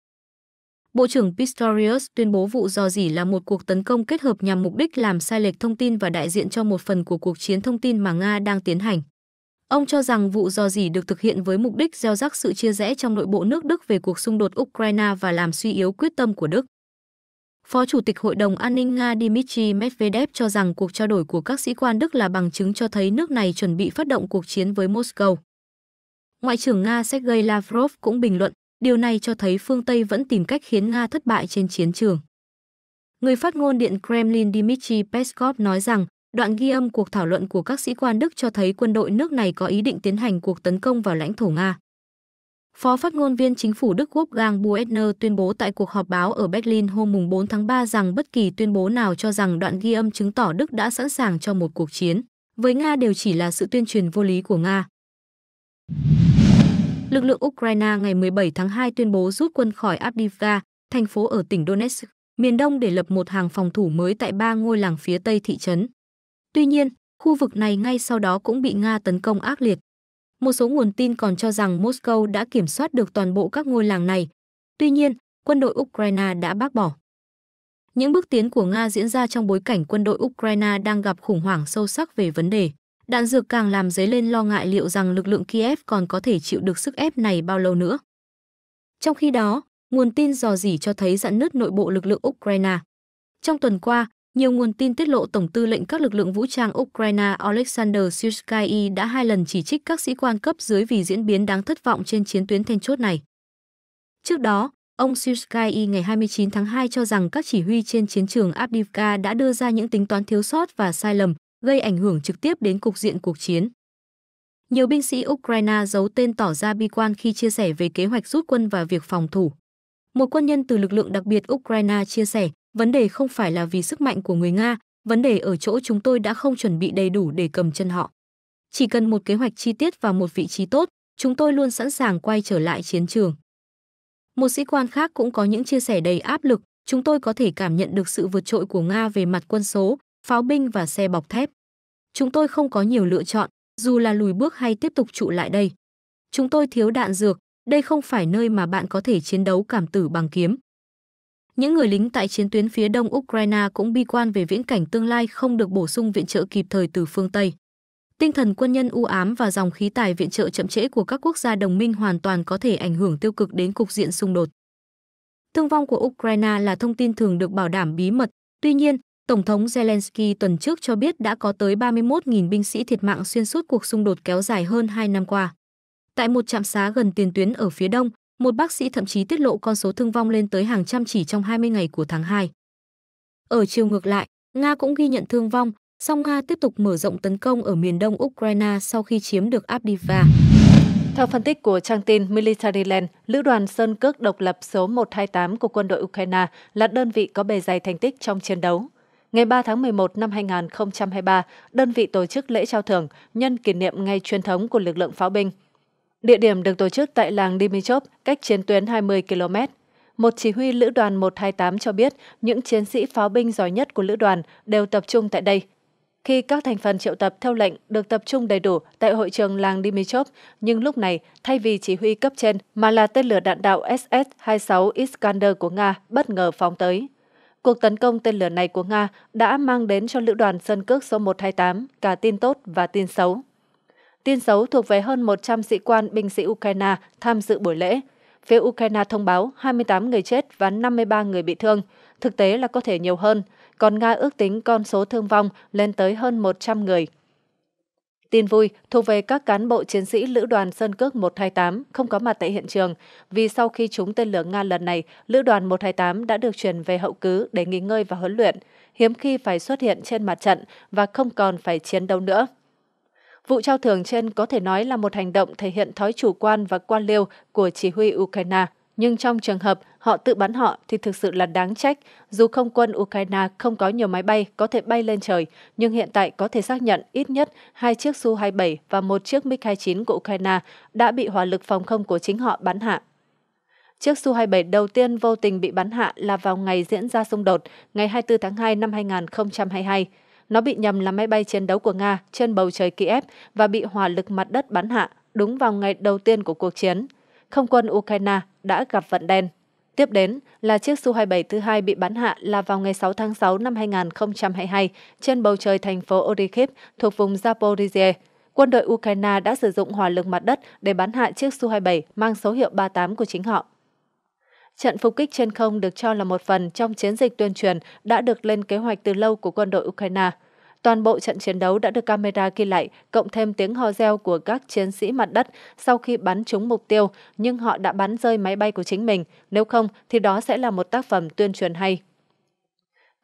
Bộ trưởng Pistorius tuyên bố vụ dò dỉ là một cuộc tấn công kết hợp nhằm mục đích làm sai lệch thông tin và đại diện cho một phần của cuộc chiến thông tin mà Nga đang tiến hành. Ông cho rằng vụ dò dỉ được thực hiện với mục đích gieo rắc sự chia rẽ trong nội bộ nước Đức về cuộc xung đột Ukraine và làm suy yếu quyết tâm của Đức. Phó Chủ tịch Hội đồng An ninh Nga Dmitry Medvedev cho rằng cuộc trao đổi của các sĩ quan Đức là bằng chứng cho thấy nước này chuẩn bị phát động cuộc chiến với Moscow. Ngoại trưởng Nga Sergei Lavrov cũng bình luận, điều này cho thấy phương Tây vẫn tìm cách khiến Nga thất bại trên chiến trường. Người phát ngôn Điện Kremlin Dmitry Peskov nói rằng Đoạn ghi âm cuộc thảo luận của các sĩ quan Đức cho thấy quân đội nước này có ý định tiến hành cuộc tấn công vào lãnh thổ Nga. Phó phát ngôn viên chính phủ Đức Wolfgang Buechner tuyên bố tại cuộc họp báo ở Berlin hôm 4 tháng 3 rằng bất kỳ tuyên bố nào cho rằng đoạn ghi âm chứng tỏ Đức đã sẵn sàng cho một cuộc chiến với Nga đều chỉ là sự tuyên truyền vô lý của Nga. Lực lượng Ukraine ngày 17 tháng 2 tuyên bố rút quân khỏi Avdiivka, thành phố ở tỉnh Donetsk, miền đông để lập một hàng phòng thủ mới tại ba ngôi làng phía tây thị trấn. Tuy nhiên, khu vực này ngay sau đó cũng bị Nga tấn công ác liệt. Một số nguồn tin còn cho rằng Moscow đã kiểm soát được toàn bộ các ngôi làng này. Tuy nhiên, quân đội Ukraine đã bác bỏ. Những bước tiến của Nga diễn ra trong bối cảnh quân đội Ukraine đang gặp khủng hoảng sâu sắc về vấn đề. Đạn dược càng làm dấy lên lo ngại liệu rằng lực lượng Kiev còn có thể chịu được sức ép này bao lâu nữa. Trong khi đó, nguồn tin dò dỉ cho thấy dạn nứt nội bộ lực lượng Ukraine. Trong tuần qua, nhiều nguồn tin tiết lộ Tổng tư lệnh các lực lượng vũ trang Ukraine Oleksandr Syrsky đã hai lần chỉ trích các sĩ quan cấp dưới vì diễn biến đáng thất vọng trên chiến tuyến then chốt này. Trước đó, ông Syrsky ngày 29 tháng 2 cho rằng các chỉ huy trên chiến trường Abdivka đã đưa ra những tính toán thiếu sót và sai lầm, gây ảnh hưởng trực tiếp đến cục diện cuộc chiến. Nhiều binh sĩ Ukraine giấu tên tỏ ra bi quan khi chia sẻ về kế hoạch rút quân và việc phòng thủ. Một quân nhân từ lực lượng đặc biệt Ukraine chia sẻ, vấn đề không phải là vì sức mạnh của người Nga, vấn đề ở chỗ chúng tôi đã không chuẩn bị đầy đủ để cầm chân họ. Chỉ cần một kế hoạch chi tiết và một vị trí tốt, chúng tôi luôn sẵn sàng quay trở lại chiến trường. Một sĩ quan khác cũng có những chia sẻ đầy áp lực, chúng tôi có thể cảm nhận được sự vượt trội của Nga về mặt quân số, pháo binh và xe bọc thép. Chúng tôi không có nhiều lựa chọn, dù là lùi bước hay tiếp tục trụ lại đây. Chúng tôi thiếu đạn dược, đây không phải nơi mà bạn có thể chiến đấu cảm tử bằng kiếm. Những người lính tại chiến tuyến phía đông Ukraine cũng bi quan về viễn cảnh tương lai không được bổ sung viện trợ kịp thời từ phương Tây. Tinh thần quân nhân u ám và dòng khí tài viện trợ chậm trễ của các quốc gia đồng minh hoàn toàn có thể ảnh hưởng tiêu cực đến cục diện xung đột. Thương vong của Ukraine là thông tin thường được bảo đảm bí mật, tuy nhiên, Tổng thống Zelensky tuần trước cho biết đã có tới 31.000 binh sĩ thiệt mạng xuyên suốt cuộc xung đột kéo dài hơn 2 năm qua. Tại một trạm xá gần tiền tuyến ở phía đông, một bác sĩ thậm chí tiết lộ con số thương vong lên tới hàng trăm chỉ trong 20 ngày của tháng 2. Ở chiều ngược lại, Nga cũng ghi nhận thương vong, song Nga tiếp tục mở rộng tấn công ở miền đông Ukraine sau khi chiếm được Avdiivka. Theo phân tích của trang tin Militaryland, Lữ đoàn Sơn Cước độc lập số 128 của quân đội Ukraine là đơn vị có bề dày thành tích trong chiến đấu. Ngày 3 tháng 11 năm 2023, đơn vị tổ chức lễ trao thưởng nhân kỷ niệm ngày truyền thống của lực lượng pháo binh – Địa điểm được tổ chức tại làng Dimitrov, cách chiến tuyến 20 km. Một chỉ huy lữ đoàn 128 cho biết những chiến sĩ pháo binh giỏi nhất của lữ đoàn đều tập trung tại đây. Khi các thành phần triệu tập theo lệnh được tập trung đầy đủ tại hội trường làng Dimitrov, nhưng lúc này, thay vì chỉ huy cấp trên mà là tên lửa đạn đạo SS-26 Iskander của Nga bất ngờ phóng tới. Cuộc tấn công tên lửa này của Nga đã mang đến cho lữ đoàn sân cước số 128 cả tin tốt và tin xấu. Tin xấu thuộc về hơn 100 sĩ quan binh sĩ Ukraine tham dự buổi lễ. Phía Ukraine thông báo 28 người chết và 53 người bị thương, thực tế là có thể nhiều hơn, còn Nga ước tính con số thương vong lên tới hơn 100 người. Tin vui thuộc về các cán bộ chiến sĩ Lữ đoàn Sơn Cước 128 không có mặt tại hiện trường, vì sau khi trúng tên lửa Nga lần này, Lữ đoàn 128 đã được chuyển về hậu cứ để nghỉ ngơi và huấn luyện, hiếm khi phải xuất hiện trên mặt trận và không còn phải chiến đấu nữa. Vụ trao thưởng trên có thể nói là một hành động thể hiện thói chủ quan và quan liêu của chỉ huy Ukraine. Nhưng trong trường hợp họ tự bắn họ thì thực sự là đáng trách, dù không quân Ukraine không có nhiều máy bay có thể bay lên trời, nhưng hiện tại có thể xác nhận ít nhất hai chiếc Su-27 và một chiếc MiG-29 của Ukraine đã bị hỏa lực phòng không của chính họ bắn hạ. Chiếc Su-27 đầu tiên vô tình bị bắn hạ là vào ngày diễn ra xung đột, ngày 24 tháng 2 năm 2022. Nó bị nhầm là máy bay chiến đấu của Nga trên bầu trời Kiev và bị hỏa lực mặt đất bắn hạ đúng vào ngày đầu tiên của cuộc chiến. Không quân Ukraine đã gặp vận đen. Tiếp đến là chiếc Su-27 thứ hai bị bắn hạ là vào ngày 6 tháng 6 năm 2022 trên bầu trời thành phố Orykhiv thuộc vùng Zaporizhia. Quân đội Ukraine đã sử dụng hỏa lực mặt đất để bắn hạ chiếc Su-27 mang số hiệu 38 của chính họ. Trận phục kích trên không được cho là một phần trong chiến dịch tuyên truyền đã được lên kế hoạch từ lâu của quân đội Ukraine. Toàn bộ trận chiến đấu đã được camera ghi lại, cộng thêm tiếng hò reo của các chiến sĩ mặt đất sau khi bắn trúng mục tiêu, nhưng họ đã bắn rơi máy bay của chính mình. Nếu không, thì đó sẽ là một tác phẩm tuyên truyền hay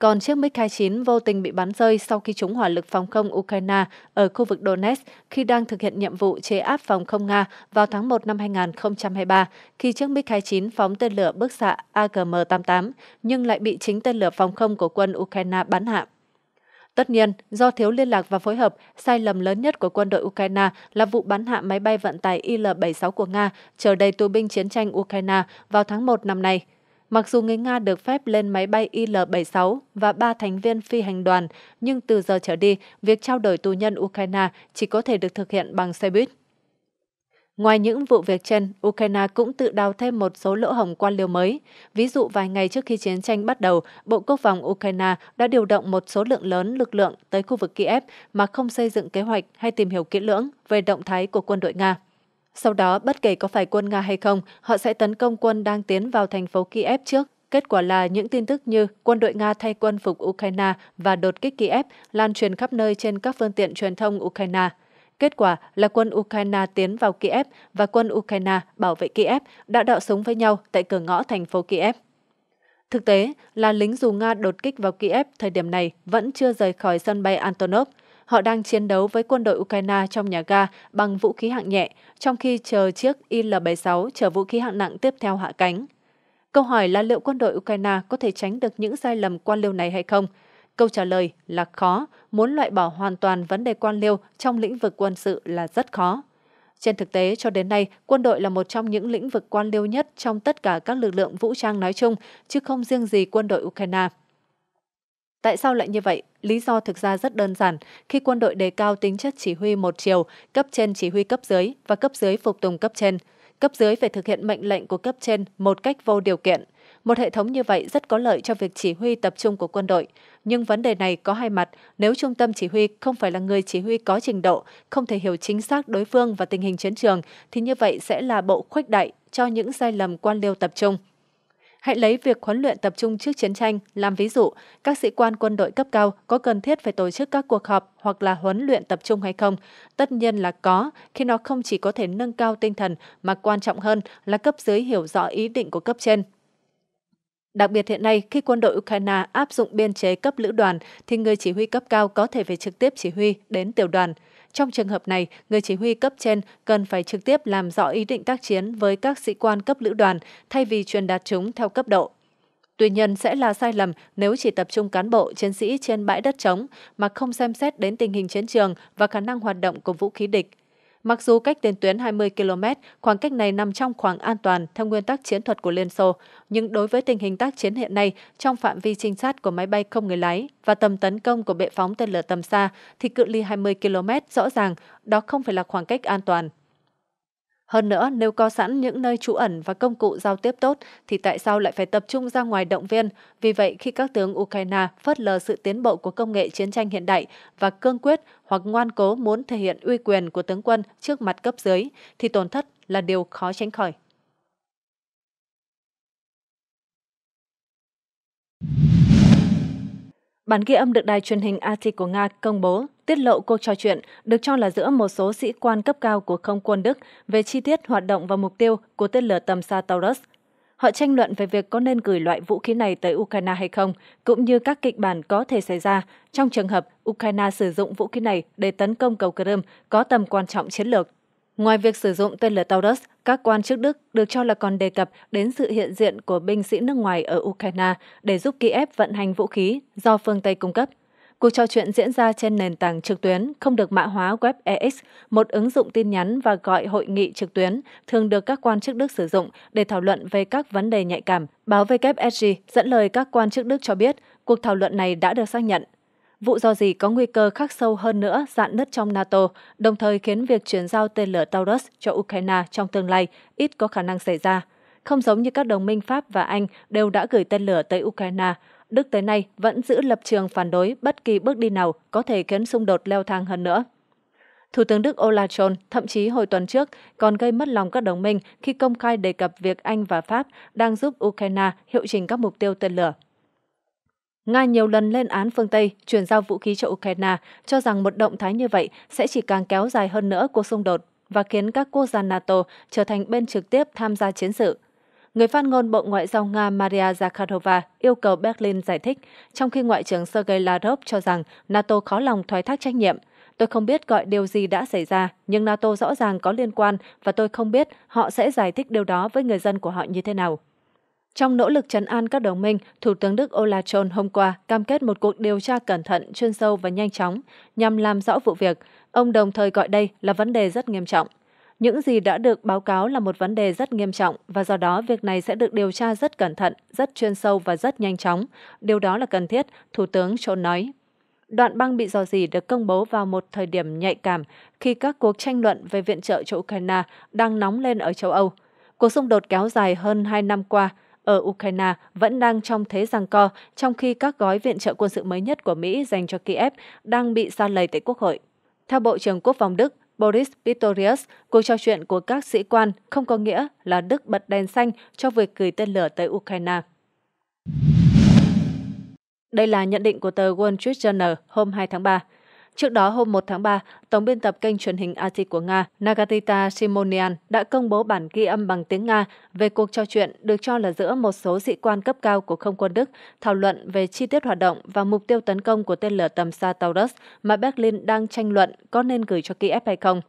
còn chiếc MiG-29 vô tình bị bắn rơi sau khi chúng hỏa lực phòng không Ukraine ở khu vực Donetsk khi đang thực hiện nhiệm vụ chế áp phòng không Nga vào tháng 1 năm 2023, khi chiếc MiG-29 phóng tên lửa bức xạ AGM-88 nhưng lại bị chính tên lửa phòng không của quân Ukraine bắn hạ. Tất nhiên, do thiếu liên lạc và phối hợp, sai lầm lớn nhất của quân đội Ukraine là vụ bắn hạ máy bay vận tải Il-76 của Nga chở đầy tù binh chiến tranh Ukraine vào tháng 1 năm nay – Mặc dù người Nga được phép lên máy bay IL-76 và ba thành viên phi hành đoàn, nhưng từ giờ trở đi, việc trao đổi tù nhân Ukraine chỉ có thể được thực hiện bằng xe buýt. Ngoài những vụ việc trên, Ukraine cũng tự đào thêm một số lỗ hổng quan liêu mới. Ví dụ vài ngày trước khi chiến tranh bắt đầu, Bộ Quốc phòng Ukraine đã điều động một số lượng lớn lực lượng tới khu vực Kiev mà không xây dựng kế hoạch hay tìm hiểu kỹ lưỡng về động thái của quân đội Nga. Sau đó, bất kể có phải quân Nga hay không, họ sẽ tấn công quân đang tiến vào thành phố Kiev trước. Kết quả là những tin tức như quân đội Nga thay quân phục Ukraine và đột kích Kiev lan truyền khắp nơi trên các phương tiện truyền thông Ukraine. Kết quả là quân Ukraine tiến vào Kiev và quân Ukraine bảo vệ Kiev đã đọ súng với nhau tại cửa ngõ thành phố Kiev. Thực tế là lính dù Nga đột kích vào Kiev thời điểm này vẫn chưa rời khỏi sân bay Antonov – Họ đang chiến đấu với quân đội Ukraine trong nhà ga bằng vũ khí hạng nhẹ, trong khi chờ chiếc Il-76 chở vũ khí hạng nặng tiếp theo hạ cánh. Câu hỏi là liệu quân đội Ukraine có thể tránh được những sai lầm quan liêu này hay không? Câu trả lời là khó, muốn loại bỏ hoàn toàn vấn đề quan liêu trong lĩnh vực quân sự là rất khó. Trên thực tế, cho đến nay, quân đội là một trong những lĩnh vực quan liêu nhất trong tất cả các lực lượng vũ trang nói chung, chứ không riêng gì quân đội Ukraine. Tại sao lại như vậy? Lý do thực ra rất đơn giản. Khi quân đội đề cao tính chất chỉ huy một chiều, cấp trên chỉ huy cấp dưới và cấp dưới phục tùng cấp trên. Cấp dưới phải thực hiện mệnh lệnh của cấp trên một cách vô điều kiện. Một hệ thống như vậy rất có lợi cho việc chỉ huy tập trung của quân đội. Nhưng vấn đề này có hai mặt. Nếu trung tâm chỉ huy không phải là người chỉ huy có trình độ, không thể hiểu chính xác đối phương và tình hình chiến trường, thì như vậy sẽ là bộ khuếch đại cho những sai lầm quan liêu tập trung. Hãy lấy việc huấn luyện tập trung trước chiến tranh làm ví dụ, các sĩ quan quân đội cấp cao có cần thiết phải tổ chức các cuộc họp hoặc là huấn luyện tập trung hay không? Tất nhiên là có, khi nó không chỉ có thể nâng cao tinh thần mà quan trọng hơn là cấp dưới hiểu rõ ý định của cấp trên. Đặc biệt hiện nay, khi quân đội Ukraine áp dụng biên chế cấp lữ đoàn, thì người chỉ huy cấp cao có thể về trực tiếp chỉ huy đến tiểu đoàn. Trong trường hợp này, người chỉ huy cấp trên cần phải trực tiếp làm rõ ý định tác chiến với các sĩ quan cấp lữ đoàn thay vì truyền đạt chúng theo cấp độ. Tuy nhiên sẽ là sai lầm nếu chỉ tập trung cán bộ chiến sĩ trên bãi đất trống mà không xem xét đến tình hình chiến trường và khả năng hoạt động của vũ khí địch. Mặc dù cách tiền tuyến 20 km, khoảng cách này nằm trong khoảng an toàn theo nguyên tắc chiến thuật của Liên Xô, nhưng đối với tình hình tác chiến hiện nay trong phạm vi trinh sát của máy bay không người lái và tầm tấn công của bệ phóng tên lửa tầm xa thì cự ly 20 km rõ ràng đó không phải là khoảng cách an toàn hơn nữa, nếu có sẵn những nơi trú ẩn và công cụ giao tiếp tốt, thì tại sao lại phải tập trung ra ngoài động viên? Vì vậy, khi các tướng Ukraine phớt lờ sự tiến bộ của công nghệ chiến tranh hiện đại và cương quyết hoặc ngoan cố muốn thể hiện uy quyền của tướng quân trước mặt cấp dưới, thì tổn thất là điều khó tránh khỏi. Bản ghi âm được đài truyền hình RT của Nga công bố tiết lộ cuộc trò chuyện được cho là giữa một số sĩ quan cấp cao của không quân Đức về chi tiết hoạt động và mục tiêu của tên lửa tầm xa Taurus. Họ tranh luận về việc có nên gửi loại vũ khí này tới Ukraine hay không, cũng như các kịch bản có thể xảy ra trong trường hợp Ukraine sử dụng vũ khí này để tấn công cầu Crimea có tầm quan trọng chiến lược. Ngoài việc sử dụng tên lửa Taurus, các quan chức Đức được cho là còn đề cập đến sự hiện diện của binh sĩ nước ngoài ở Ukraine để giúp Kiev vận hành vũ khí do phương Tây cung cấp. Cuộc trò chuyện diễn ra trên nền tảng trực tuyến không được mã hóa WebEx, một ứng dụng tin nhắn và gọi hội nghị trực tuyến thường được các quan chức Đức sử dụng để thảo luận về các vấn đề nhạy cảm. Báo WSG dẫn lời các quan chức Đức cho biết cuộc thảo luận này đã được xác nhận vụ do gì có nguy cơ khắc sâu hơn nữa dạn nứt trong NATO, đồng thời khiến việc chuyển giao tên lửa Taurus cho Ukraine trong tương lai ít có khả năng xảy ra. Không giống như các đồng minh Pháp và Anh đều đã gửi tên lửa tới Ukraine, Đức tới nay vẫn giữ lập trường phản đối bất kỳ bước đi nào có thể khiến xung đột leo thang hơn nữa. Thủ tướng Đức Olaf Scholz thậm chí hồi tuần trước còn gây mất lòng các đồng minh khi công khai đề cập việc Anh và Pháp đang giúp Ukraine hiệu chỉnh các mục tiêu tên lửa. Nga nhiều lần lên án phương Tây chuyển giao vũ khí cho Ukraine, cho rằng một động thái như vậy sẽ chỉ càng kéo dài hơn nữa cuộc xung đột và khiến các quốc gia NATO trở thành bên trực tiếp tham gia chiến sự. Người phát ngôn Bộ Ngoại giao Nga Maria Zakharova yêu cầu Berlin giải thích, trong khi Ngoại trưởng Sergei Lavrov cho rằng NATO khó lòng thoái thác trách nhiệm. Tôi không biết gọi điều gì đã xảy ra, nhưng NATO rõ ràng có liên quan và tôi không biết họ sẽ giải thích điều đó với người dân của họ như thế nào. Trong nỗ lực chấn an các đồng minh, Thủ tướng Đức Olaf Scholz hôm qua cam kết một cuộc điều tra cẩn thận, chuyên sâu và nhanh chóng nhằm làm rõ vụ việc. Ông đồng thời gọi đây là vấn đề rất nghiêm trọng. Những gì đã được báo cáo là một vấn đề rất nghiêm trọng và do đó việc này sẽ được điều tra rất cẩn thận, rất chuyên sâu và rất nhanh chóng. Điều đó là cần thiết, Thủ tướng Scholz nói. Đoạn băng bị dò dỉ được công bố vào một thời điểm nhạy cảm khi các cuộc tranh luận về viện trợ cho Ukraine đang nóng lên ở châu Âu. Cuộc xung đột kéo dài hơn 2 năm qua – ở Ukraine vẫn đang trong thế giằng co, trong khi các gói viện trợ quân sự mới nhất của Mỹ dành cho Kiev đang bị xa lầy tại Quốc hội. Theo Bộ trưởng Quốc phòng Đức Boris Pistorius, cuộc trò chuyện của các sĩ quan không có nghĩa là Đức bật đèn xanh cho việc gửi tên lửa tới Ukraine. Đây là nhận định của tờ Wall Street Journal hôm 2 tháng 3. Trước đó hôm 1 tháng 3, tổng biên tập kênh truyền hình RT của Nga Nagatita Simonian đã công bố bản ghi âm bằng tiếng Nga về cuộc trò chuyện được cho là giữa một số sĩ quan cấp cao của không quân Đức thảo luận về chi tiết hoạt động và mục tiêu tấn công của tên lửa tầm xa Taurus mà Berlin đang tranh luận có nên gửi cho Kiev hay không.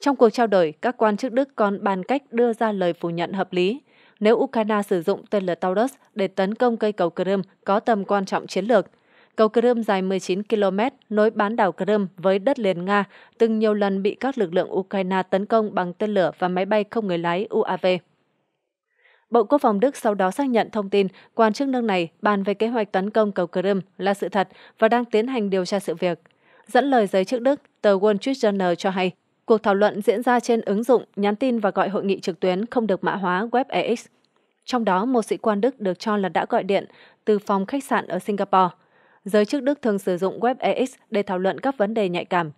Trong cuộc trao đổi, các quan chức Đức còn bàn cách đưa ra lời phủ nhận hợp lý. Nếu Ukraine sử dụng tên lửa Taurus để tấn công cây cầu Crimea có tầm quan trọng chiến lược, Cầu Crimea dài 19 km nối bán đảo Crimea với đất liền Nga, từng nhiều lần bị các lực lượng Ukraine tấn công bằng tên lửa và máy bay không người lái UAV. Bộ Quốc phòng Đức sau đó xác nhận thông tin quan chức nước này bàn về kế hoạch tấn công cầu Crimea là sự thật và đang tiến hành điều tra sự việc. Dẫn lời giới chức Đức, tờ Wall Street Journal cho hay, cuộc thảo luận diễn ra trên ứng dụng nhắn tin và gọi hội nghị trực tuyến không được mã hóa WebEx. Trong đó, một sĩ quan Đức được cho là đã gọi điện từ phòng khách sạn ở Singapore – giới chức Đức thường sử dụng WebEx để thảo luận các vấn đề nhạy cảm.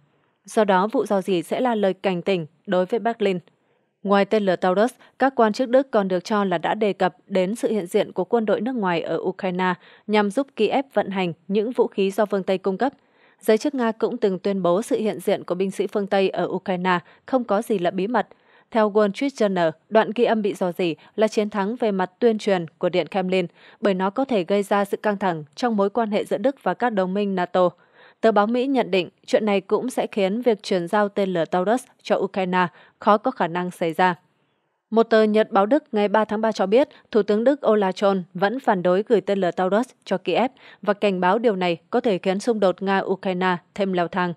Do đó, vụ dò dỉ sẽ là lời cảnh tỉnh đối với Berlin. Ngoài tên lửa Taurus, các quan chức Đức còn được cho là đã đề cập đến sự hiện diện của quân đội nước ngoài ở Ukraine nhằm giúp Kiev vận hành những vũ khí do phương Tây cung cấp. Giới chức Nga cũng từng tuyên bố sự hiện diện của binh sĩ phương Tây ở Ukraine không có gì là bí mật – theo Wall Street Journal, đoạn ghi âm bị dò dỉ là chiến thắng về mặt tuyên truyền của Điện Kremlin bởi nó có thể gây ra sự căng thẳng trong mối quan hệ giữa Đức và các đồng minh NATO. Tờ báo Mỹ nhận định chuyện này cũng sẽ khiến việc chuyển giao tên lửa Taurus cho Ukraine khó có khả năng xảy ra. Một tờ Nhật báo Đức ngày 3 tháng 3 cho biết, Thủ tướng Đức Olaf Scholz vẫn phản đối gửi tên lửa Taurus cho Kiev và cảnh báo điều này có thể khiến xung đột Nga-Ukraine thêm leo thang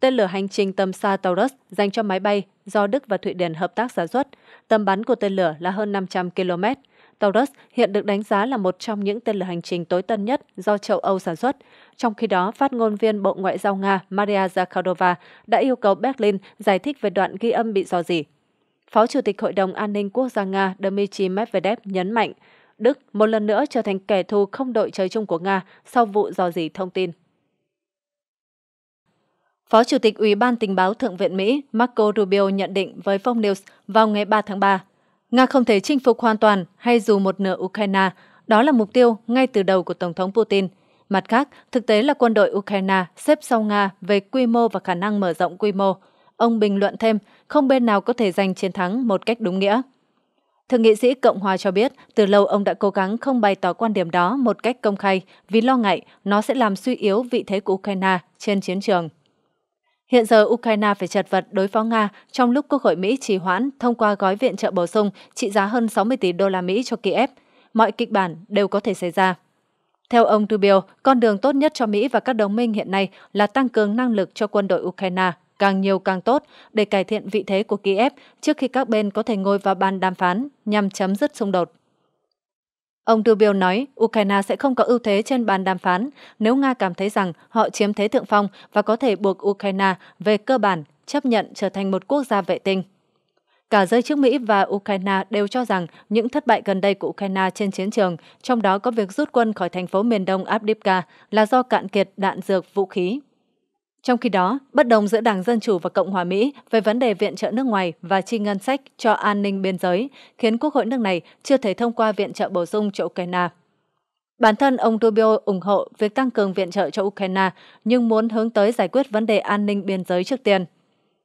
tên lửa hành trình tầm xa Taurus dành cho máy bay do Đức và Thụy Điển hợp tác sản xuất. Tầm bắn của tên lửa là hơn 500 km. Taurus hiện được đánh giá là một trong những tên lửa hành trình tối tân nhất do châu Âu sản xuất. Trong khi đó, phát ngôn viên Bộ Ngoại giao Nga Maria Zakharova đã yêu cầu Berlin giải thích về đoạn ghi âm bị dò dỉ. Phó Chủ tịch Hội đồng An ninh Quốc gia Nga Dmitry Medvedev nhấn mạnh, Đức một lần nữa trở thành kẻ thù không đội trời chung của Nga sau vụ dò dỉ thông tin. Phó Chủ tịch Ủy ban Tình báo Thượng viện Mỹ Marco Rubio nhận định với Fox News vào ngày 3 tháng 3, Nga không thể chinh phục hoàn toàn hay dù một nửa Ukraine, đó là mục tiêu ngay từ đầu của Tổng thống Putin. Mặt khác, thực tế là quân đội Ukraine xếp sau Nga về quy mô và khả năng mở rộng quy mô. Ông bình luận thêm, không bên nào có thể giành chiến thắng một cách đúng nghĩa. Thượng nghị sĩ Cộng hòa cho biết, từ lâu ông đã cố gắng không bày tỏ quan điểm đó một cách công khai vì lo ngại nó sẽ làm suy yếu vị thế của Ukraine trên chiến trường. Hiện giờ Ukraine phải chật vật đối phó Nga trong lúc Quốc hội Mỹ trì hoãn thông qua gói viện trợ bổ sung trị giá hơn 60 tỷ đô la Mỹ cho Kiev. Mọi kịch bản đều có thể xảy ra. Theo ông Rubio, con đường tốt nhất cho Mỹ và các đồng minh hiện nay là tăng cường năng lực cho quân đội Ukraine càng nhiều càng tốt để cải thiện vị thế của Kiev trước khi các bên có thể ngồi vào bàn đàm phán nhằm chấm dứt xung đột. Ông Rubio nói Ukraine sẽ không có ưu thế trên bàn đàm phán nếu Nga cảm thấy rằng họ chiếm thế thượng phong và có thể buộc Ukraine về cơ bản chấp nhận trở thành một quốc gia vệ tinh. Cả giới chức Mỹ và Ukraine đều cho rằng những thất bại gần đây của Ukraine trên chiến trường, trong đó có việc rút quân khỏi thành phố miền đông Abdivka, là do cạn kiệt đạn dược vũ khí. Trong khi đó, bất đồng giữa Đảng Dân Chủ và Cộng hòa Mỹ về vấn đề viện trợ nước ngoài và chi ngân sách cho an ninh biên giới khiến Quốc hội nước này chưa thể thông qua viện trợ bổ sung cho Ukraine. Bản thân ông Rubio ủng hộ việc tăng cường viện trợ cho Ukraine nhưng muốn hướng tới giải quyết vấn đề an ninh biên giới trước tiên.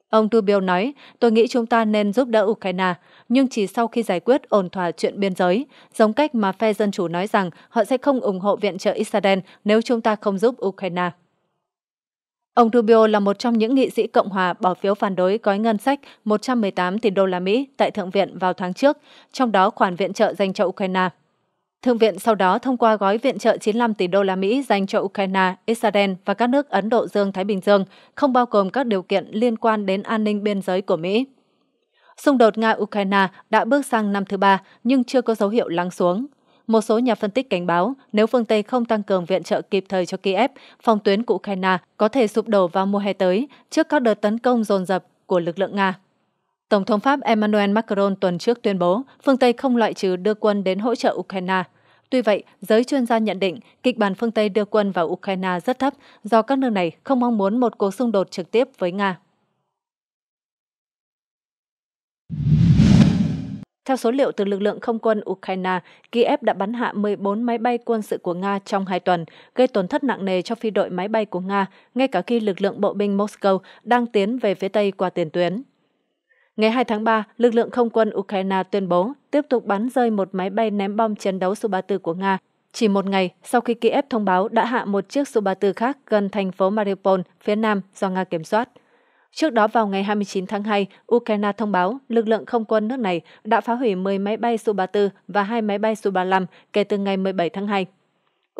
Ông Rubio nói, tôi nghĩ chúng ta nên giúp đỡ Ukraine, nhưng chỉ sau khi giải quyết ổn thỏa chuyện biên giới, giống cách mà phe Dân Chủ nói rằng họ sẽ không ủng hộ viện trợ Israel nếu chúng ta không giúp Ukraine. Ông Rubio là một trong những nghị sĩ Cộng hòa bỏ phiếu phản đối gói ngân sách 118 tỷ đô la Mỹ tại Thượng viện vào tháng trước, trong đó khoản viện trợ dành cho Ukraine. Thượng viện sau đó thông qua gói viện trợ 95 tỷ đô la Mỹ dành cho Ukraine, Israel và các nước Ấn Độ Dương Thái Bình Dương, không bao gồm các điều kiện liên quan đến an ninh biên giới của Mỹ. Xung đột Nga-Ukraine đã bước sang năm thứ ba nhưng chưa có dấu hiệu lắng xuống. Một số nhà phân tích cảnh báo, nếu phương Tây không tăng cường viện trợ kịp thời cho Kiev, phòng tuyến của Ukraine có thể sụp đổ vào mùa hè tới trước các đợt tấn công dồn dập của lực lượng Nga. Tổng thống Pháp Emmanuel Macron tuần trước tuyên bố phương Tây không loại trừ đưa quân đến hỗ trợ Ukraine. Tuy vậy, giới chuyên gia nhận định kịch bản phương Tây đưa quân vào Ukraine rất thấp do các nước này không mong muốn một cuộc xung đột trực tiếp với Nga. Theo số liệu từ lực lượng không quân Ukraine, Kiev đã bắn hạ 14 máy bay quân sự của Nga trong hai tuần, gây tổn thất nặng nề cho phi đội máy bay của Nga, ngay cả khi lực lượng bộ binh Moscow đang tiến về phía Tây qua tiền tuyến. Ngày 2 tháng 3, lực lượng không quân Ukraine tuyên bố tiếp tục bắn rơi một máy bay ném bom chiến đấu Su-34 của Nga, chỉ một ngày sau khi Kiev thông báo đã hạ một chiếc Su-34 khác gần thành phố Mariupol, phía nam do Nga kiểm soát. Trước đó vào ngày 29 tháng 2, Ukraine thông báo lực lượng không quân nước này đã phá hủy 10 máy bay Su-34 và 2 máy bay Su-35 kể từ ngày 17 tháng 2.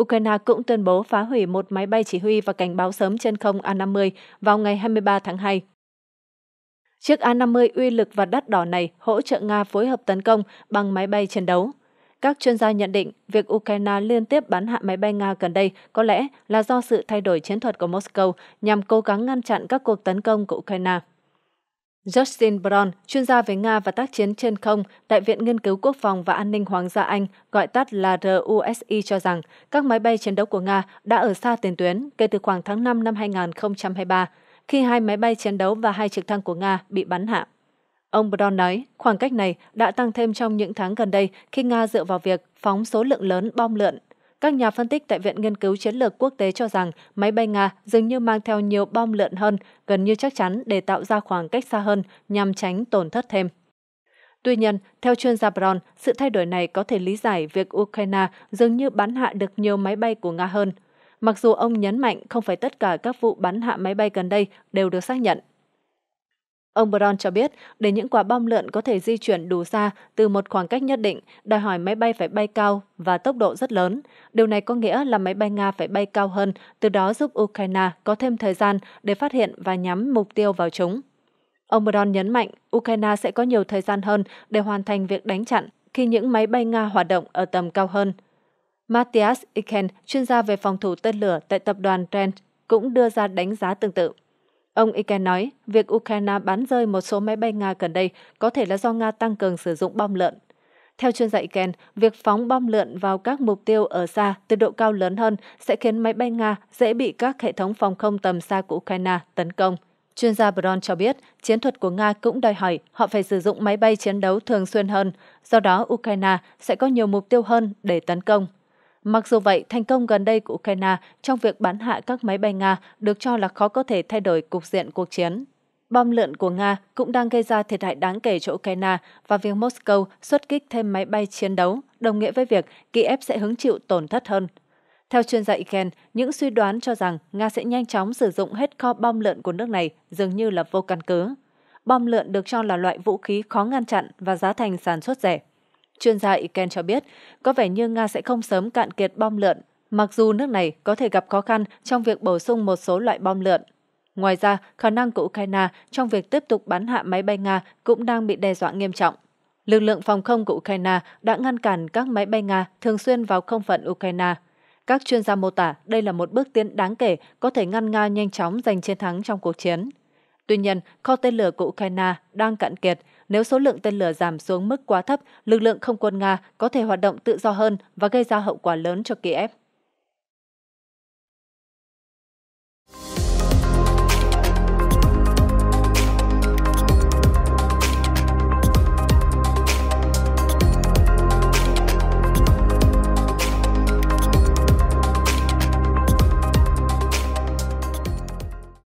Ukraine cũng tuyên bố phá hủy một máy bay chỉ huy và cảnh báo sớm trên không A-50 vào ngày 23 tháng 2. Chiếc A-50 uy lực và đắt đỏ này hỗ trợ Nga phối hợp tấn công bằng máy bay chiến đấu. Các chuyên gia nhận định việc Ukraine liên tiếp bắn hạ máy bay Nga gần đây có lẽ là do sự thay đổi chiến thuật của Moscow nhằm cố gắng ngăn chặn các cuộc tấn công của Ukraine. Justin Brown, chuyên gia về Nga và tác chiến trên không tại Viện Nghiên cứu Quốc phòng và An ninh Hoàng gia Anh, gọi tắt là RUSI cho rằng các máy bay chiến đấu của Nga đã ở xa tiền tuyến kể từ khoảng tháng 5 năm 2023, khi hai máy bay chiến đấu và hai trực thăng của Nga bị bắn hạ. Ông Brown nói, khoảng cách này đã tăng thêm trong những tháng gần đây khi Nga dựa vào việc phóng số lượng lớn bom lượn. Các nhà phân tích tại Viện Nghiên cứu Chiến lược Quốc tế cho rằng máy bay Nga dường như mang theo nhiều bom lượn hơn, gần như chắc chắn để tạo ra khoảng cách xa hơn nhằm tránh tổn thất thêm. Tuy nhiên, theo chuyên gia Brown, sự thay đổi này có thể lý giải việc Ukraine dường như bắn hạ được nhiều máy bay của Nga hơn. Mặc dù ông nhấn mạnh không phải tất cả các vụ bắn hạ máy bay gần đây đều được xác nhận. Ông Brown cho biết, để những quả bom lượn có thể di chuyển đủ xa từ một khoảng cách nhất định, đòi hỏi máy bay phải bay cao và tốc độ rất lớn. Điều này có nghĩa là máy bay Nga phải bay cao hơn, từ đó giúp Ukraine có thêm thời gian để phát hiện và nhắm mục tiêu vào chúng. Ông Brown nhấn mạnh, Ukraine sẽ có nhiều thời gian hơn để hoàn thành việc đánh chặn khi những máy bay Nga hoạt động ở tầm cao hơn. Matthias Iken, chuyên gia về phòng thủ tên lửa tại tập đoàn Trent, cũng đưa ra đánh giá tương tự. Ông Iken nói, việc Ukraine bắn rơi một số máy bay Nga gần đây có thể là do Nga tăng cường sử dụng bom lợn. Theo chuyên gia Iken, việc phóng bom lượn vào các mục tiêu ở xa từ độ cao lớn hơn sẽ khiến máy bay Nga dễ bị các hệ thống phòng không tầm xa của Ukraine tấn công. Chuyên gia Bron cho biết, chiến thuật của Nga cũng đòi hỏi họ phải sử dụng máy bay chiến đấu thường xuyên hơn, do đó Ukraine sẽ có nhiều mục tiêu hơn để tấn công. Mặc dù vậy, thành công gần đây của Ukraine trong việc bắn hạ các máy bay Nga được cho là khó có thể thay đổi cục diện cuộc chiến. Bom lượn của Nga cũng đang gây ra thiệt hại đáng kể cho Ukraine và việc Moscow xuất kích thêm máy bay chiến đấu đồng nghĩa với việc Kiev sẽ hứng chịu tổn thất hơn. Theo chuyên gia Iken, những suy đoán cho rằng Nga sẽ nhanh chóng sử dụng hết kho bom lượn của nước này dường như là vô căn cứ. Bom lượn được cho là loại vũ khí khó ngăn chặn và giá thành sản xuất rẻ. Chuyên gia Iken cho biết, có vẻ như Nga sẽ không sớm cạn kiệt bom lượn, mặc dù nước này có thể gặp khó khăn trong việc bổ sung một số loại bom lượn. Ngoài ra, khả năng của Ukraine trong việc tiếp tục bắn hạ máy bay Nga cũng đang bị đe dọa nghiêm trọng. Lực lượng phòng không của Ukraine đã ngăn cản các máy bay Nga thường xuyên vào không phận Ukraine. Các chuyên gia mô tả đây là một bước tiến đáng kể có thể ngăn Nga nhanh chóng giành chiến thắng trong cuộc chiến. Tuy nhiên, kho tên lửa của Ukraine đang cạn kiệt, nếu số lượng tên lửa giảm xuống mức quá thấp, lực lượng không quân Nga có thể hoạt động tự do hơn và gây ra hậu quả lớn cho Kiev.